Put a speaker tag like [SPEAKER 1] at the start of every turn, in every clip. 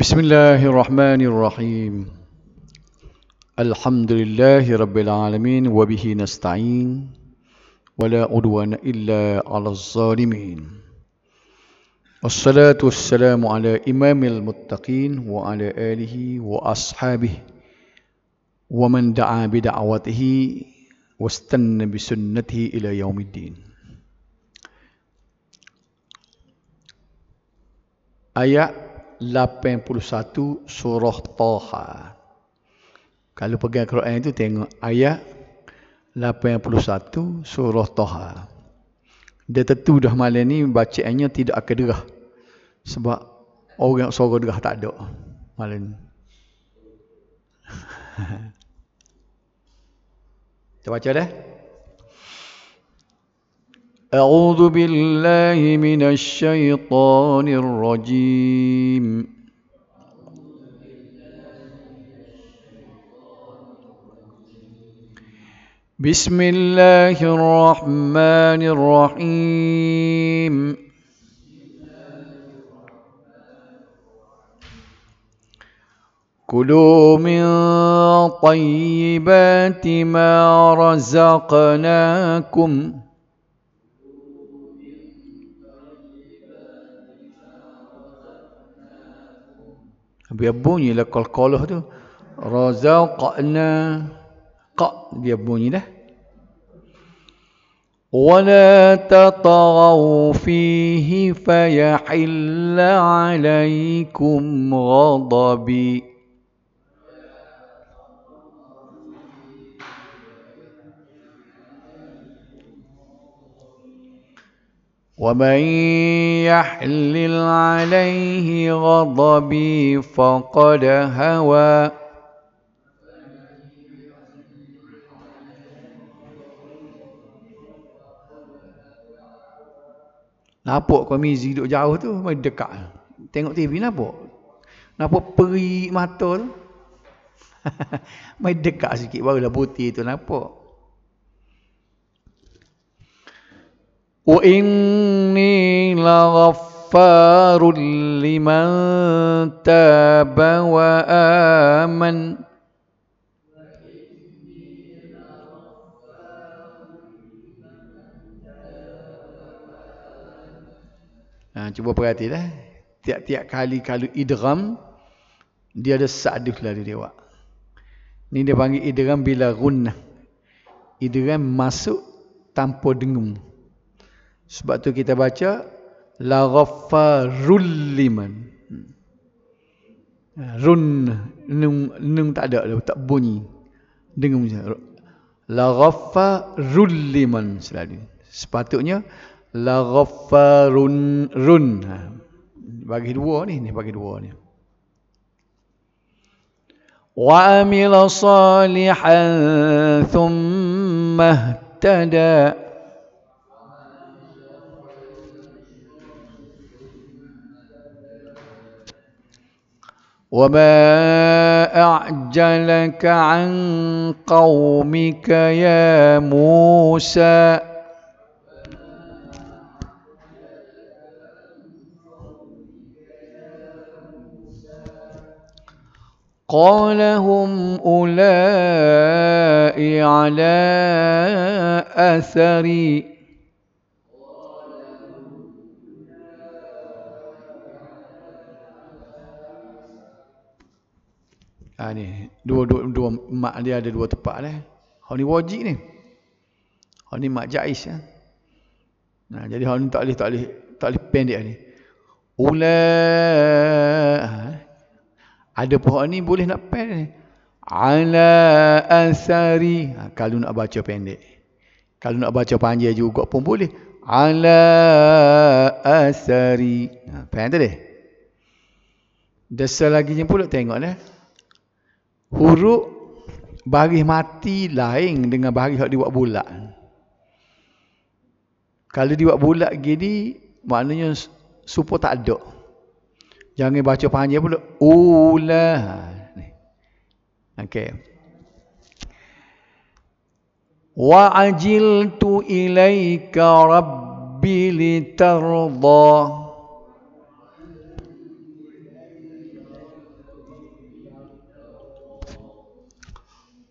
[SPEAKER 1] بسم الله الرحمن الرحيم الحمد لله رب العالمين وبه نستعين ولا عدوان إلا على الظالمين والصلاة والسلام على إمام المتقين وعلى آله وأصحابه ومن دعا بدعوته واستنى بسنته إلى يوم الدين آيات 81 surah Taha. Kalau pegang Quran itu tengok ayat 81 surah Taha. Dia tentu dah malam ni bacaannya tidak akan derah. Sebab orang suara derah tak ada malam ni. Kita baca dah. أعوذ بالله من الشيطان الرجيم بسم الله الرحمن الرحيم كلوا من طيبات ما رزقناكم Biar bunyi lah kol-koloh tu. qa'na Qa dia bunyi dah. ولا تطغوا فيه فيحل عليكم غضبي ومن يحلل عليه غضبي فقد هوى Nampak komisi duduk jauh tu, mai dekat. Tengok TV nampak. Nampak perik mata tu. mai dekat sikit barulah putih tu nampak. وإني لغفار لمن تاب وآمن Ha, cuba perhati dah. Tiap-tiap kali kalau idram, dia ada sa'aduh lari dia awak. Ini dia panggil idram bila gunnah. Idram masuk tanpa dengung. Sebab tu kita baca la ghaffarul liman. Hmm. Run nung, nung tak ada dah tak bunyi. Dengar je. La ghaffarul liman selalu. Sepatutnya la ghaffarun run. Ha. Bagi dua ni, ni bagi dua ni. Wa amila salihan thumma ihtada'a وما اعجلك عن قومك يا موسى قال هم اولئك على اثري Ha ni, dua dua dua mak dia ada dua tempat lah, eh. Hau ni wajib ni. Hau ni mak jaiz eh. Nah, jadi hau ni tak boleh tak boleh tak boleh pendek lah ni. Ula ah, ada pohon ni boleh nak pen ala asari ha, kalau nak baca pendek kalau nak baca panjang juga pun boleh ala asari ha, pen tadi desa lagi pula tengok lah huruf baris mati lain dengan baris yang dibuat bulat. Kalau dibuat bulat gini, maknanya super tak ada. Jangan baca panjang pula. Ula. Okey. Wa ajiltu ilaika rabbi litardha.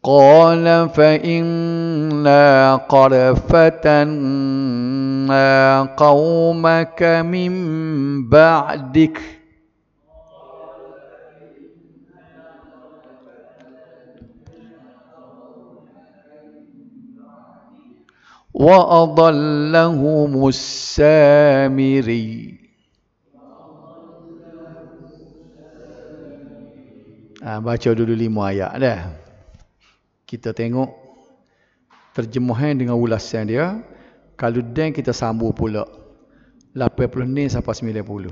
[SPEAKER 1] قال فإنا قد فتنا قومك من بعدك وأضلهم السامري ha, آه، baca dulu lima ayat dah kita tengok terjemahan dengan ulasan dia kalau dan kita sambung pula 86 sampai 90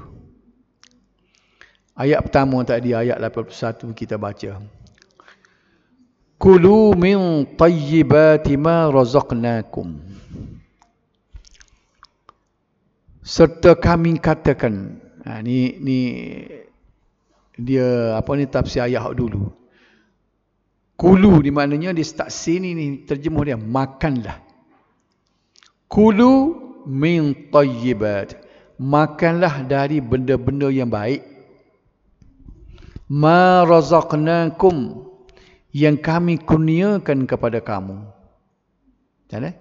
[SPEAKER 1] ayat pertama tadi ayat 81 kita baca kulu min tayyibati ma razaqnakum serta kami katakan ha, ni ni dia apa ni tafsir ayat dulu Kulu ni maknanya dia tak sini ni terjemuh dia makanlah. Kulu min tayyibat. Makanlah dari benda-benda yang baik. Ma razaqnakum yang kami kurniakan kepada kamu. Macam mana?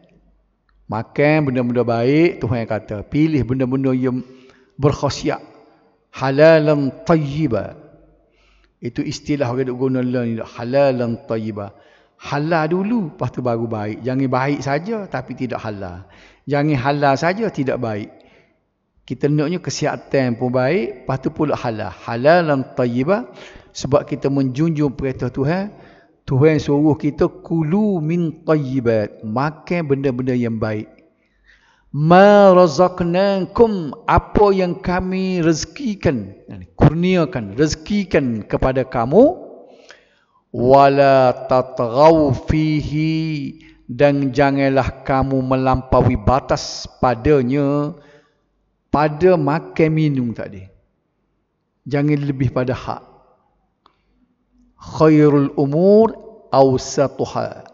[SPEAKER 1] Makan benda-benda baik, Tuhan yang kata. Pilih benda-benda yang berkhasiat. Halalan tayyibat. Itu istilah orang duk guna learn halalan tayyibah. Halal dulu, lepas tu baru baik. Jangan baik saja tapi tidak halal. Jangan halal saja tidak baik. Kita naknya kesihatan pun baik, lepas tu pula halal. Halalan tayyibah sebab kita menjunjung perintah Tuhan. Tuhan suruh kita kulu min tayyibat. Makan benda-benda yang baik ma razaqnakum apa yang kami rezekikan kurniakan rezekikan kepada kamu wala tatghaw fihi dan janganlah kamu melampaui batas padanya pada makan minum tadi jangan lebih pada hak khairul umur awsatuha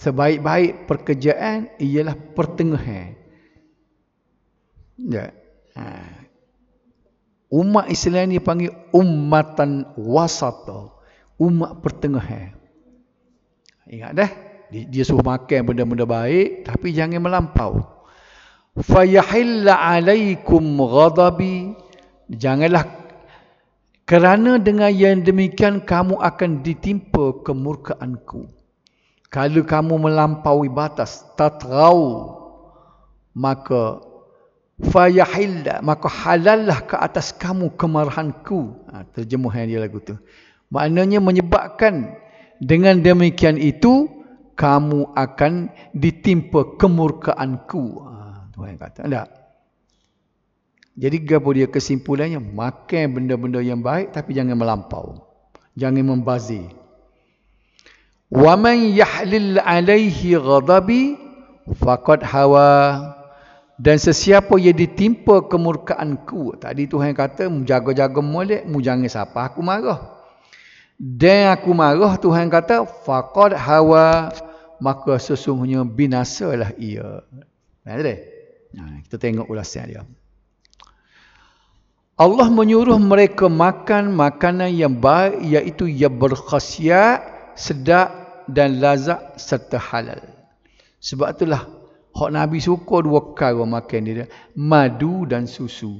[SPEAKER 1] sebaik-baik pekerjaan ialah pertengahan. Ya. Ha. Umat Islam ni panggil ummatan wasata. Umat pertengahan. Ingat dah. Dia suruh makan benda-benda baik tapi jangan melampau. Fayahilla alaikum ghadabi. Janganlah kerana dengan yang demikian kamu akan ditimpa kemurkaanku. Kalau kamu melampaui batas, tatrau, maka fayahilla, maka halallah ke atas kamu kemarahanku. Ha, terjemuhan dia lagu tu. Maknanya menyebabkan dengan demikian itu, kamu akan ditimpa kemurkaanku. Ha, Tuhan kata. Tak? Jadi gapo dia kesimpulannya makan benda-benda yang baik tapi jangan melampau. Jangan membazir. وَمَنْ يَحْلِلْ alaihi غَضَبِي فَقَدْ hawa dan sesiapa yang ditimpa kemurkaanku tadi Tuhan kata jaga-jaga molek mu jangan sapa aku marah dan aku marah Tuhan kata faqad hawa maka sesungguhnya binasalah ia nampak tak nah, kita tengok ulasan dia Allah menyuruh mereka makan makanan yang baik iaitu yang berkhasiat sedap dan lazat serta halal. Sebab itulah hak Nabi suka dua perkara makan dia, madu dan susu.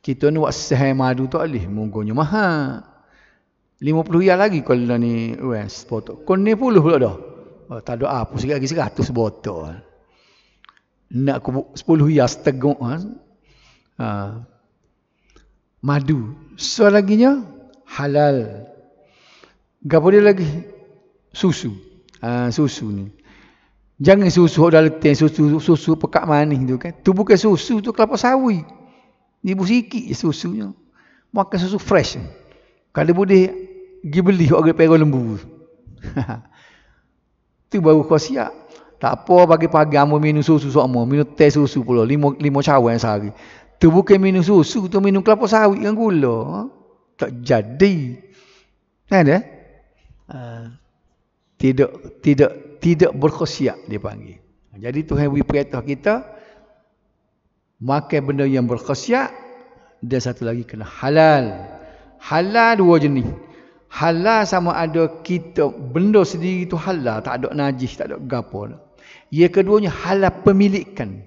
[SPEAKER 1] Kita ni buat sehat madu tak boleh, munggunya mahal. 50 riyal lagi kalau ni wes botol. Kon ni puluh pula dah. Oh, tak ada apa sikit lagi 100 botol. Nak aku 10 riyal setengah. Ha? ha. Madu. Soal laginya halal. Gak boleh lagi? Susu. Ha, susu ni. Jangan susu hok dalam susu susu pekak manis tu kan. Tu bukan susu tu kelapa sawi. Ni bu sikit je susunya. Makan susu fresh. Kalau boleh pergi beli hok agak perang lembu. tu baru kau siap. Tak apa bagi pagi amu minum susu sok amu, minum teh susu pula lima lima cawan sehari. Tu bukan minum susu tu minum kelapa sawi dengan gula. Ha? Tak jadi. Kan ya? Ah, tidak tidak tidak berkhosiat dia panggil. Jadi Tuhan beri perintah kita makan benda yang berkhosiat dia satu lagi kena halal. Halal dua jenis. Halal sama ada kita benda sendiri tu halal, tak ada najis, tak ada gapo. Ia keduanya halal pemilikan.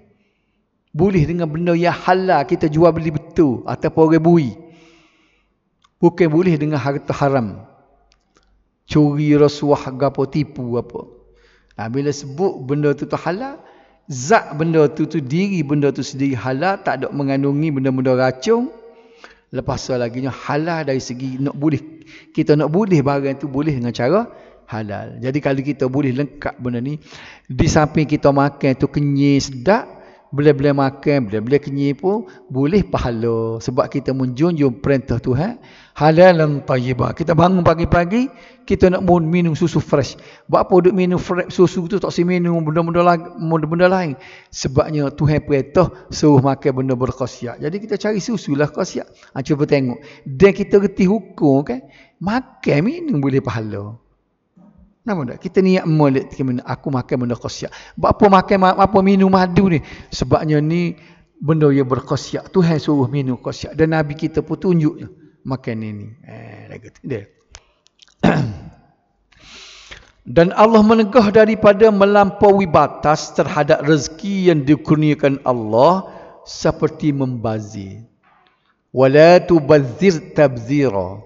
[SPEAKER 1] Boleh dengan benda yang halal kita jual beli betul ataupun orang bui. Bukan boleh dengan harta haram curi rasuah gapo tipu apa. Ha, bila sebut benda tu tu halal, zak benda tu tu diri benda tu sendiri halal, tak ada mengandungi benda-benda racun. Lepas tu lagi halal dari segi nak boleh kita nak boleh barang tu boleh dengan cara halal. Jadi kalau kita boleh lengkap benda ni di samping kita makan tu kenyir sedap boleh-boleh makan, boleh-boleh kenyi pun boleh pahala sebab kita menjunjung perintah Tuhan halal dan tayyibah. Kita bangun pagi-pagi, kita nak mohon minum susu fresh. Buat apa duk minum fresh susu tu tak sih minum benda-benda lain, benda-benda lain. Sebabnya Tuhan perintah suruh makan benda berkhasiat. Jadi kita cari susulah khasiat. Ha, cuba tengok. Dan kita reti hukum kan, makan minum boleh pahala. Nama tak? Kita niat molek ketika mana aku makan benda khasiat. Bapa makan apa minum madu ni? Sebabnya ni benda yang berkhasiat. Tuhan suruh minum khasiat. Dan Nabi kita pun tunjuk makan ini. ni. Eh, lagu Dan Allah menegah daripada melampaui batas terhadap rezeki yang dikurniakan Allah seperti membazir. Wala tubazir tabzira.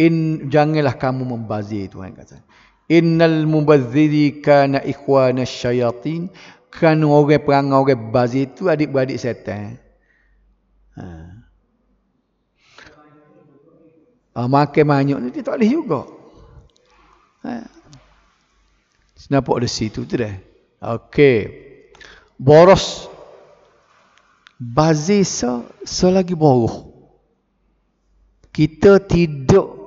[SPEAKER 1] In janganlah kamu membazir Tuhan kata. Innal mubazziri kana ikhwana syayatin. Kerana orang perangai orang bazir itu adik-beradik setan. Ha. Ah, makan banyak ni dia tak boleh juga. Ha. Nampak ada situ tu dah. Okey. Boros. Bazir so, so lagi boruh. Kita tidak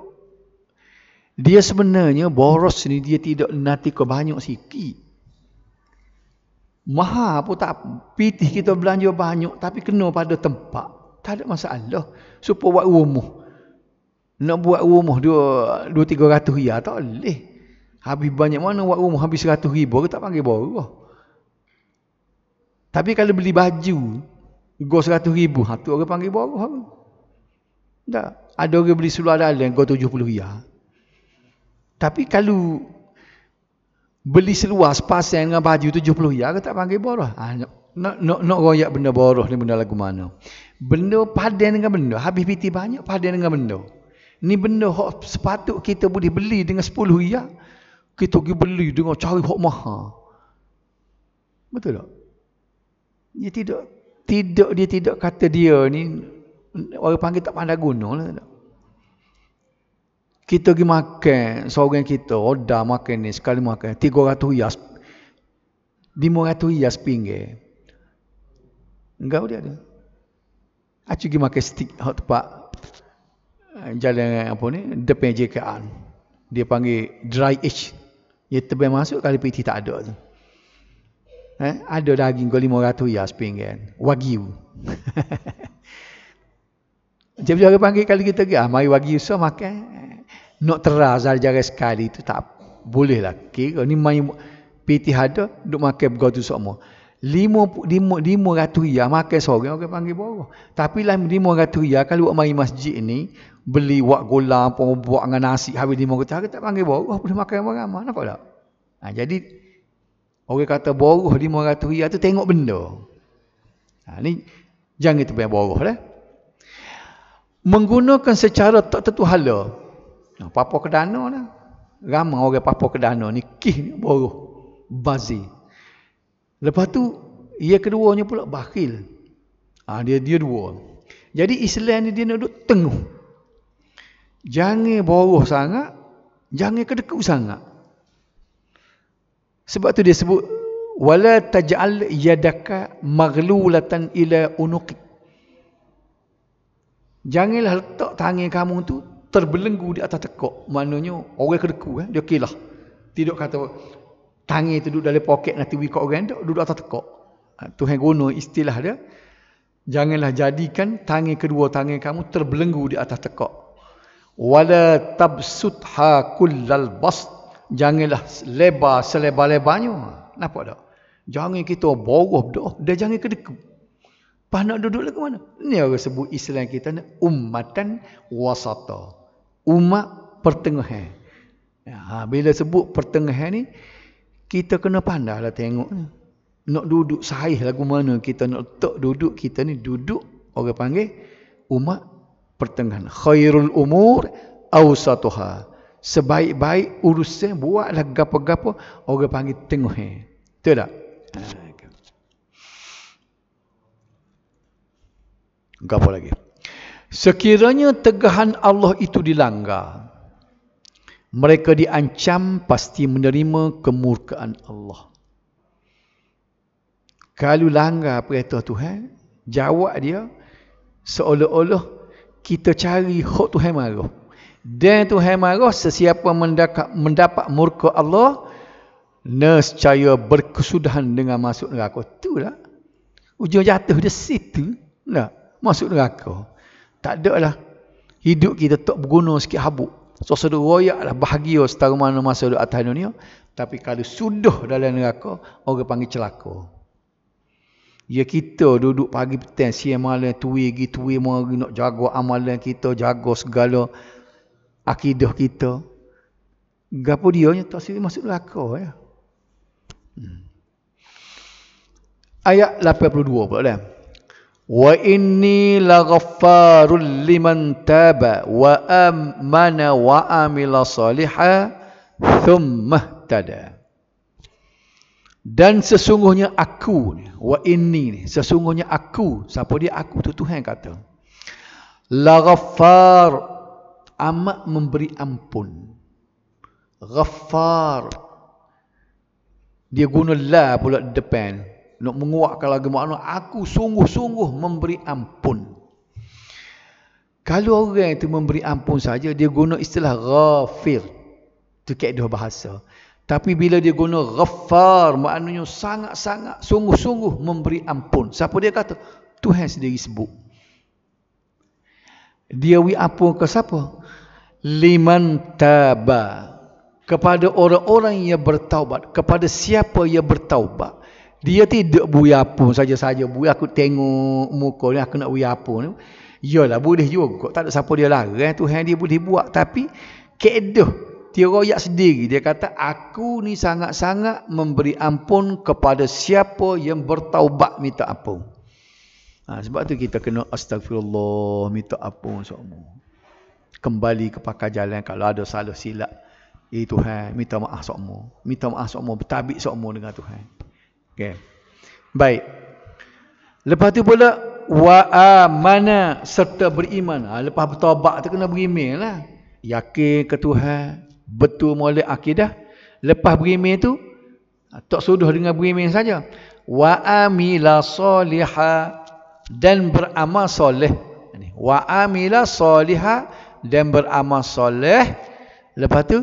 [SPEAKER 1] dia sebenarnya boros ni dia tidak nanti ke banyak sikit. Maha pun tak pitih kita belanja banyak tapi kena pada tempat. Tak ada masalah. Supaya buat rumah. Nak buat rumah dua, dua tiga ratus ya tak boleh. Habis banyak mana buat rumah habis seratus ribu tak panggil boros. Tapi kalau beli baju, go seratus ribu, satu ha, orang panggil boros. Tak. Ada orang beli seluar dalam, go tujuh puluh ribu. Ya. Tapi kalau beli seluar sepasang dengan baju 70 ya, tak panggil boroh. Ha, nak no, nak no, nak no benda boroh ni benda lagu mana. Benda padan dengan benda. Habis piti banyak padan dengan benda. Ni benda hak sepatut kita boleh beli dengan 10 ya. Kita pergi beli dengan cari hak maha. Betul tak? Dia tidak tidak dia tidak kata dia ni orang panggil tak pandai guna lah. Kita pergi makan, seorang kita, roda makan ni, sekali makan, 300 hias. 500 hias pinggir. Enggak dia ada. Acu pergi makan stik, hot tempat. Eh, jalan apa ni, depan JKN. Dia panggil dry itch. Dia tebal masuk, kali piti tak ada tu. Eh? Ada daging kau 500 hias pinggir. Wagyu. Jadi jep panggil kali kita pergi, ah, mari wagyu so makan nak terazal jari sekali tu tak boleh lah. Kira ni main piti hada duk makan begitu semua. Lima, lima, lima ratu ya makan sore orang panggil boroh. Tapi lah lima ratu ya kalau buat main masjid ni beli wak gula pun buat dengan nasi habis lima ratu hari tak panggil boroh boleh makan orang ramai. Nampak tak? Ha, jadi orang kata boroh lima ratu ya tu tengok benda. Ha, ni jangan terbayang boroh lah. Menggunakan secara tak tertuhala. Nah, Papua Kedana ni. Lah. Ramai orang Papua Kedana ni. Kih ni boroh. Bazi. Lepas tu, ia keduanya pula bakhil. Ha, dia dia dua. Jadi Islam ni dia nak duduk tengah. Jangan boroh sangat. Jangan kedekut sangat. Sebab tu dia sebut wala taj'al yadaka maghlulatan ila unuqik. Janganlah letak tangan kamu tu terbelenggu di atas tekok. Maknanya orang kedeku eh? dia okey lah. Tidak kata tangan itu duduk dalam poket nanti wikok orang itu duduk atas tekok. Ha, Tuhan guna istilah dia. Janganlah jadikan tangan kedua tangan kamu terbelenggu di atas tekok. Wala tabsutha kullal bast. Janganlah lebar selebar-lebarnya. Nampak tak? Jangan kita boroh doh. Dia jangan kedeku. Pas nak duduk lagi mana? Ini orang sebut Islam kita ni umatan wasata umat pertengahan. Ya, ha, bila sebut pertengahan ni, kita kena pandai lah tengok Nak duduk sahih lagu mana kita nak letak duduk kita ni duduk orang panggil umat pertengahan. Khairul umur awsatuha. Sebaik-baik urusnya buatlah gapo-gapo orang panggil tengah. Betul tak? Gapo lagi? Sekiranya tegahan Allah itu dilanggar, mereka diancam pasti menerima kemurkaan Allah. Kalau langgar perintah Tuhan, jawab dia seolah-olah kita cari hak Tuhan marah. Dan Tuhan marah sesiapa mendapat, mendapat murka Allah, nescaya berkesudahan dengan masuk neraka. Itulah. Ujung jatuh dia situ. Nah, masuk neraka. Tak ada lah. Hidup kita tak berguna sikit habuk. So, sudah royak lah bahagia setara mana masa di atas dunia. Tapi kalau sudah dalam neraka, orang panggil celaka. Ya kita duduk pagi petang, siang malam, tuwi pergi, tuwi pergi, nak jaga amalan kita, jaga segala akidah kita. Gapo dia yang tak sini masuk neraka ya. Hmm. Ayat 82 pula dah wa inni laghaffarul liman taba wa amana wa amila saliha thumma tada dan sesungguhnya aku wa inni sesungguhnya aku siapa dia aku tu Tuhan kata laghaffar amat memberi ampun ghaffar dia guna la pula depan nak menguak kalau gimana aku sungguh-sungguh memberi ampun kalau orang itu memberi ampun saja dia guna istilah ghafir tu kaedah bahasa tapi bila dia guna ghafar maknanya sangat-sangat sungguh-sungguh memberi ampun siapa dia kata Tuhan sendiri sebut dia wi ampun ke siapa liman taba kepada orang-orang yang bertaubat kepada siapa yang bertaubat dia tidak beri apa saja-saja. Beri aku tengok muka ni, aku nak beri apa ni. Yalah, boleh juga. Tak ada siapa dia larang. Eh. Tuhan dia boleh buat. Tapi, keedah. Dia royak sendiri. Dia kata, aku ni sangat-sangat memberi ampun kepada siapa yang bertaubat minta apa. Ha, sebab tu kita kena astagfirullah, minta apa, semua. Kembali ke pakar jalan kalau ada salah silap. Eh Tuhan, minta maaf semua. Minta maaf semua, bertabik semua dengan Tuhan. Okay. Baik. Lepas tu pula wa amana serta beriman. Ha, lepas bertaubat tu kena beriman lah. Yakin ke Tuhan, betul molek akidah. Lepas beriman tu ha, tak sudah dengan beriman saja. Wa amila soliha dan beramal soleh. Ini wa amila soliha dan beramal soleh. Lepas tu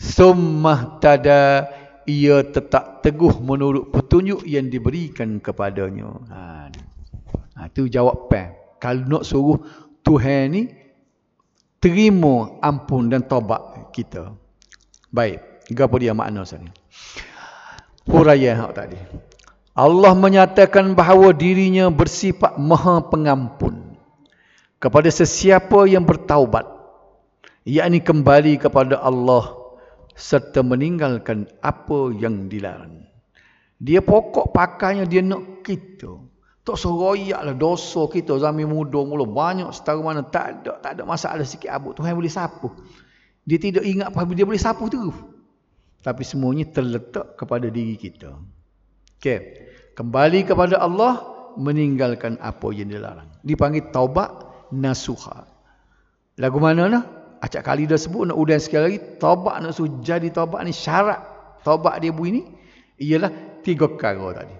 [SPEAKER 1] summa tada ia tetap teguh menurut petunjuk yang diberikan kepadanya. Ha. ha tu jawab pe. Kalau nak suruh Tuhan ni terima ampun dan tobat kita. Baik, gapo dia makna sini? Huraian yang tadi. Allah menyatakan bahawa dirinya bersifat maha pengampun kepada sesiapa yang bertaubat. Ia ni kembali kepada Allah serta meninggalkan apa yang dilarang. Dia pokok pakainya dia nak kita. Tak seroyaklah dosa kita zaman muda mula banyak setara mana tak ada tak ada masalah sikit abuk Tuhan boleh sapu. Dia tidak ingat apa dia boleh sapu terus. Tapi semuanya terletak kepada diri kita. Okey. Kembali kepada Allah meninggalkan apa yang dilarang. Dipanggil taubat nasuha. Lagu mana nah? Acak kali dah sebut nak udang sekali lagi. Tawabak nak suruh jadi tawabak ni syarat. Tawabak dia bu ini ialah tiga perkara tadi.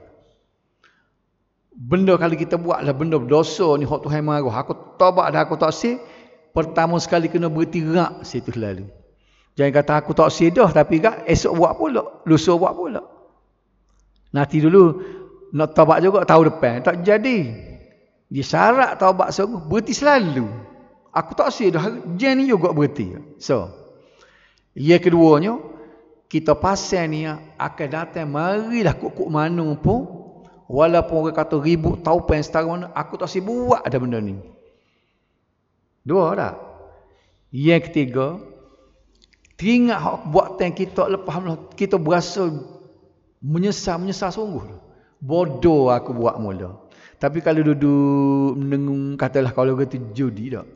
[SPEAKER 1] Benda kali kita buat lah benda dosa ni hak Tuhan marah. Aku tawabak dah aku tak sih. Pertama sekali kena berhenti gerak situ lalu. Jangan kata aku tak sih dah tapi gak esok buat pula. Lusa buat pula. Nanti dulu nak tawabak juga tahu depan. Tak jadi. Dia syarat tawabak sungguh berhenti selalu. Aku tak sih dah jen ni juga berhenti. So, yang keduanya, kita pasal ni akan datang marilah kuk-kuk mana pun walaupun orang kata ribut tahu pen setara mana aku tak sibuk buat ada benda ni dua dah yang ketiga teringat hak buat ten kita lepas kita berasa menyesal menyesal sungguh bodoh aku buat mula tapi kalau duduk menengung katalah kalau kita judi tak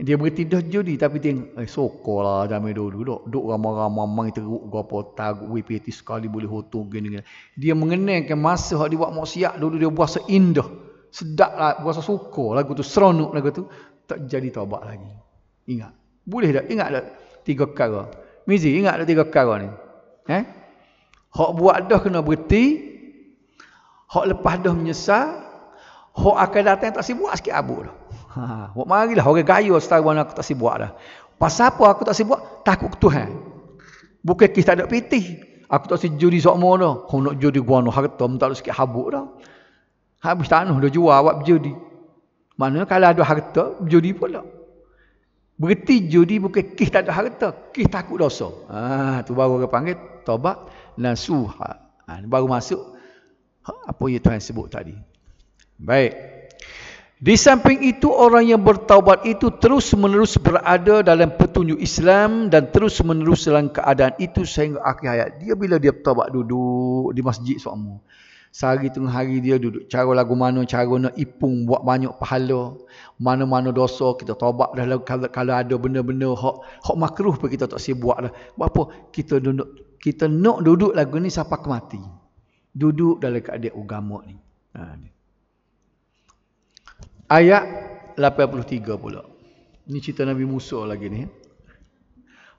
[SPEAKER 1] dia berhenti dah jadi, tapi tengok, eh sokolah zaman dulu dok dok ramai-ramai mamang teruk gua apa tag WPT sekali boleh hutung gini gini. Dia mengenangkan masa hak dia buat maksiat dulu dia buat seindah. Sedap lah, rasa suka lagu tu, seronok lagu tu. Tak jadi taubat lagi. Ingat. Boleh tak? Ingat tak tiga kara? Mizi, ingat tak tiga kara ni? Eh? Hak buat dah kena berhenti. Hak lepas dah menyesal. Hak akan datang tak sibuk sikit abuk dah. Ha, ha, buat marilah orang gaya setara mana aku tak buat dah. Pasal apa aku tak sibuk? Takut ke Tuhan. Bukan kisah tak ada piti. Aku tak sibuk judi sok mono. Aku nak judi gua no harta mentak ada sikit habuk dah. Habis tanah dah jual awak berjudi. Mana kalau ada harta, berjudi pula. Berarti judi bukan kisah tak ada harta. Kisah takut dosa. Ha, tu baru orang panggil tobat nasuha. Ha, baru masuk ha, apa yang Tuhan sebut tadi. Baik. Di samping itu orang yang bertaubat itu terus menerus berada dalam petunjuk Islam dan terus menerus dalam keadaan itu sehingga akhir hayat. Dia bila dia bertaubat duduk di masjid suamu. Sehari tengah hari dia duduk cara lagu mana cara nak ipung buat banyak pahala. Mana-mana dosa kita taubat dah kalau, kalau ada benda-benda hak hak makruh pun kita tak sibuk buat dah. Buat apa? Kita duduk kita nak duduk lagu ni sampai mati. Duduk dalam keadaan agama ni. Ha. Ayat 83 pula. Ini cerita Nabi Musa lagi ni.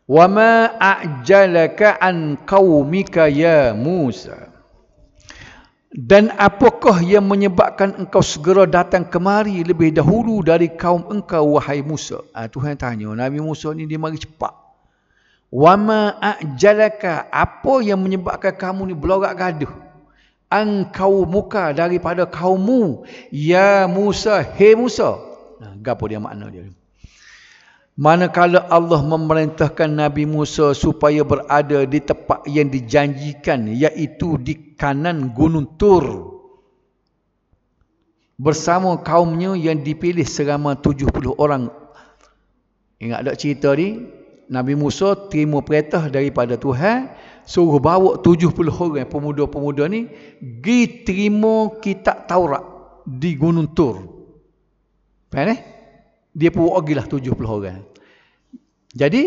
[SPEAKER 1] Wa ma a'jalaka an qaumika ya Musa. Dan apakah yang menyebabkan engkau segera datang kemari lebih dahulu dari kaum engkau wahai Musa? Ha, Tuhan tanya, Nabi Musa ni dia mari cepat. Wa ma a'jalaka? Apa yang menyebabkan kamu ni berlorak gaduh? Angkau muka daripada kaummu ya Musa he Musa nah ha, gapo dia makna dia manakala Allah memerintahkan Nabi Musa supaya berada di tempat yang dijanjikan iaitu di kanan gunung Tur bersama kaumnya yang dipilih selama 70 orang ingat tak cerita ni Nabi Musa terima perintah daripada Tuhan suruh bawa 70 orang pemuda-pemuda ni pergi terima kitab Taurat di Gunung Tur. Faham eh? Dia pun pergi lah 70 orang. Jadi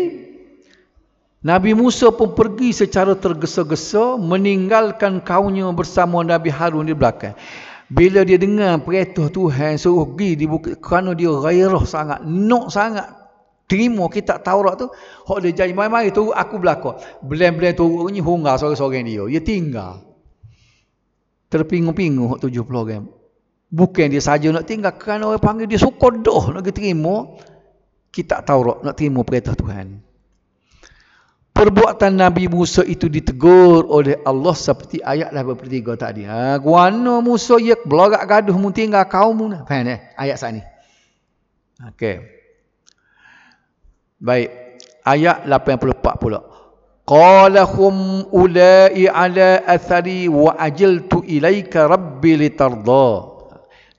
[SPEAKER 1] Nabi Musa pun pergi secara tergesa-gesa meninggalkan kaumnya bersama Nabi Harun di belakang. Bila dia dengar perintah Tuhan suruh pergi di bukit kerana dia gairah sangat, nok sangat terima kita Taurat tu hok dia janji mai-mai tu aku belako belen-belen tu ni hunga sore-sore dia dia tinggal terpinguh-pinguh hok 70 orang bukan dia saja nak tinggal kan orang panggil dia suka doh nak terima kita Taurat nak terima perintah Tuhan Perbuatan Nabi Musa itu ditegur oleh Allah seperti ayat lah 83 tadi. Ha, guana Musa ia ya, belagak gaduh mun tinggal kaum mun. Eh? Ayat sat ni. Okey. Baik. Ayat 84 pula. Qalahum ula'i ala athari wa ajiltu ilaika rabbi litardha.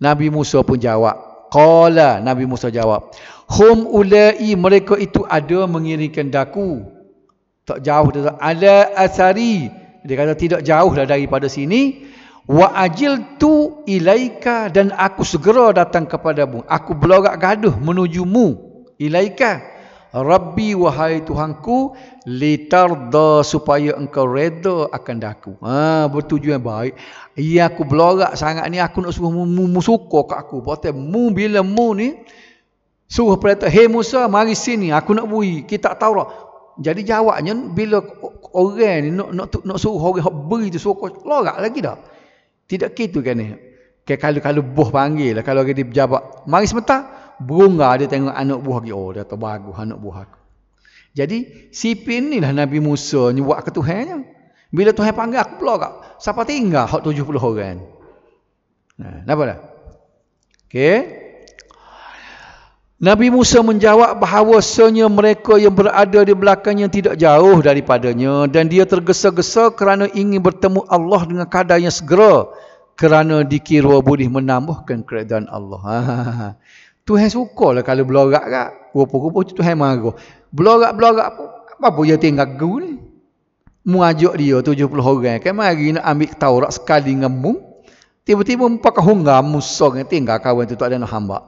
[SPEAKER 1] Nabi Musa pun jawab. Qala Nabi Musa jawab. Hum ula'i mereka itu ada mengirikan daku. Tak jauh dah ala athari. Dia kata tidak jauh jauhlah daripada sini. Wa ajiltu ilaika dan aku segera datang kepadamu. Aku berlorak gaduh menuju mu ilaika. Rabbi wahai Tuhanku litarda supaya engkau reda akan daku. Ha bertujuan baik. Ya aku belorak sangat ni aku nak suruh mu, mu, mu suka kat aku. Pasal mu bila mu ni suruh perintah hei Musa mari sini aku nak bui. Kita tak tahu lah. Jadi jawabnya bila orang ni nak nak, nak suruh orang hok beri tu suruh lorak lagi dah. Tidak kitu kan ni. Kalau kalau boh panggil lah kalau dia jawab mari sementara berunggah dia tengok anak buah dia. Oh, dia kata bagus anak buah aku. Jadi, sipin ni lah Nabi Musa ni buat ke Tuhan Bila Tuhan panggil aku pula kak. Siapa tinggal hak puluh orang. Ha, nah, kenapa dah? Okay. Nabi Musa menjawab bahawa senya mereka yang berada di belakangnya tidak jauh daripadanya dan dia tergesa-gesa kerana ingin bertemu Allah dengan kadarnya segera kerana dikira boleh menambahkan keredaan Allah. Ha, ha, ha. Tuhan suka lah kalau belorak kat. Rupa-rupa tu Tuhan marah. Belorak-belorak pun. Apa pun dia tinggal gul. Mengajak dia 70 orang. Kan mari nak ambil taurak sekali dengan mu. Tiba-tiba empat kahungga musuh yang tinggal kawan tu tak ada nak hamba.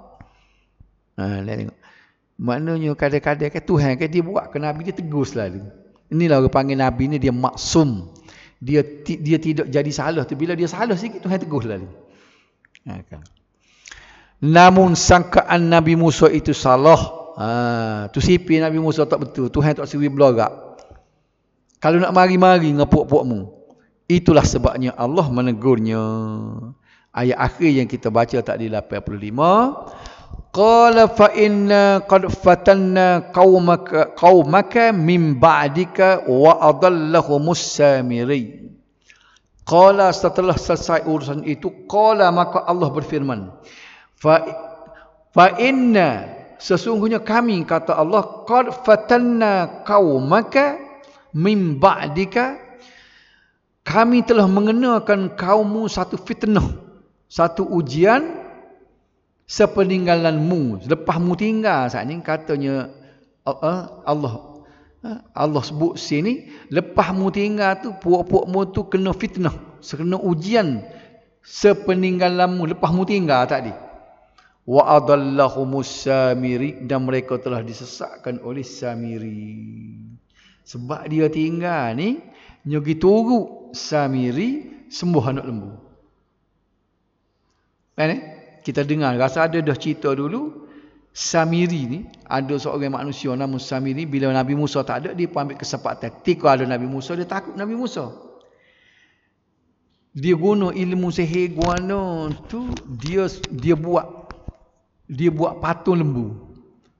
[SPEAKER 1] Ha, dia tengok. Maknanya kadang-kadang kan Tuhan kan dia buat ke Nabi dia tegur selalu. Inilah orang panggil Nabi ni dia maksum. Dia dia tidak jadi salah tu. Bila dia salah sikit Tuhan tegur selalu. Ha, kan. Namun sangkaan Nabi Musa itu salah. Ha, tu sipi Nabi Musa tak betul. Tuhan tak suri belagak. Kalau nak mari-mari ngepuk-pukmu. Itulah sebabnya Allah menegurnya. Ayat akhir yang kita baca tadi 85. Qala fa inna qad fatanna qaumaka qaumaka min ba'dika wa adallahu musamiri. Qala setelah selesai urusan itu qala maka Allah berfirman fa fa inna sesungguhnya kami kata Allah qad fatanna qaumaka min ba'dika kami telah mengenakan kaummu satu fitnah satu ujian sepeninggalanmu lepas mu tinggal saat ini katanya Allah Allah sebut sini lepas mu tinggal tu puak-puak mu tu kena fitnah kena ujian sepeninggalanmu lepas mu tinggal tadi wa adallahumus samiri dan mereka telah disesatkan oleh samiri sebab dia tinggal ni nyogi turu samiri sembuh anak lembu kan eh? kita dengar rasa ada dah cerita dulu Samiri ni ada seorang manusia nama Samiri bila Nabi Musa tak ada dia pun ambil kesempatan tiko ada Nabi Musa dia takut Nabi Musa dia guna ilmu sihir guano tu dia dia buat dia buat patung lembu.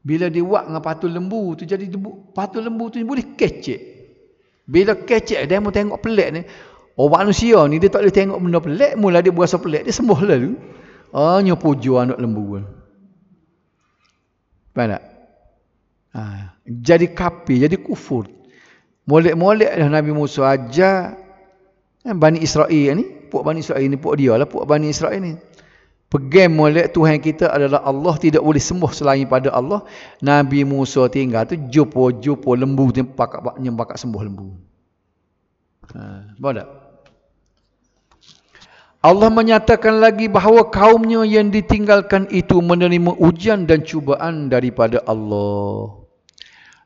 [SPEAKER 1] Bila dia buat dengan patung lembu tu jadi debu, patung lembu tu boleh kecek. Bila kecek dia mau tengok pelik ni. Oh manusia ni dia tak boleh tengok benda pelik, mula dia berasa pelik, dia sembuh lalu. Oh ah, nyopo jo anak lembu. Mana? Ha, ah, jadi kapi, jadi kufur. Molek-molek dah Nabi Musa ajar eh, Bani Israel ni, puak Bani Israel ni, puak dia lah, puak Bani Israel ni. Pegang molek Tuhan kita adalah Allah tidak boleh sembuh selain pada Allah. Nabi Musa tinggal tu jumpa jumpa lembu tu pakak pak nyembak sembuh lembu. Ha, Allah menyatakan lagi bahawa kaumnya yang ditinggalkan itu menerima ujian dan cubaan daripada Allah.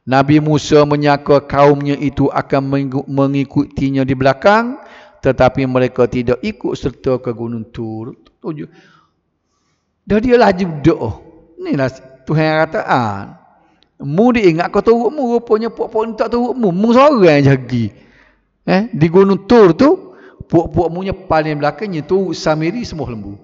[SPEAKER 1] Nabi Musa menyaka kaumnya itu akan mengikutinya di belakang tetapi mereka tidak ikut serta ke gunung Tur. Dah dia laju doa. Inilah Tuhan yang kata, ah, mu diingat kau turut mu, rupanya puak-puak ni tak turut mu. Mu seorang yang jagi. Eh, di gunung tur tu, puak-puak munya paling belakangnya turut samiri semua lembu.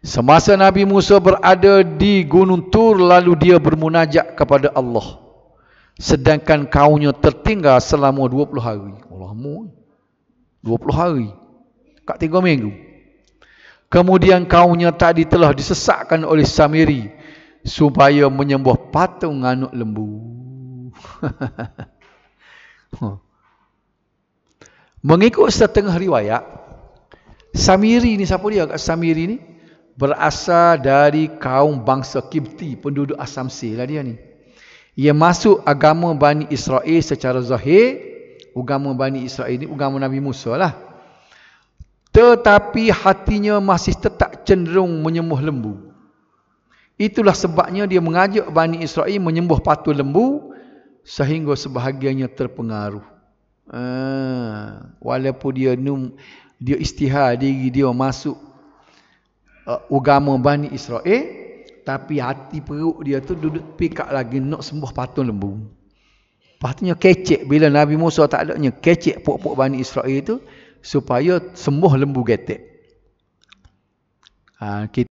[SPEAKER 1] Semasa Nabi Musa berada di gunung tur, lalu dia bermunajat kepada Allah. Sedangkan kaumnya tertinggal selama 20 hari. Allah mu, 20 hari. Kak tiga minggu. Kemudian kaumnya tadi telah disesakkan oleh Samiri supaya menyembah patung anak lembu. Mengikut setengah riwayat, Samiri ini, siapa dia? Samiri ini berasal dari kaum bangsa Kipti, penduduk Asamsi lah dia ni. Ia masuk agama Bani Israel secara zahir. Agama Bani Israel ini, agama Nabi Musa lah. Tetapi hatinya masih tetap cenderung menyembuh lembu. Itulah sebabnya dia mengajak Bani Israel menyembuh patu lembu sehingga sebahagiannya terpengaruh. Ha, walaupun dia num, dia istihar diri dia masuk uh, agama Bani Israel tapi hati perut dia tu duduk pikak lagi nak sembuh patung lembu. Patutnya kecek bila Nabi Musa tak adanya kecek puak-puak Bani Israel itu supaya sembuh lembu getek. Ha, kita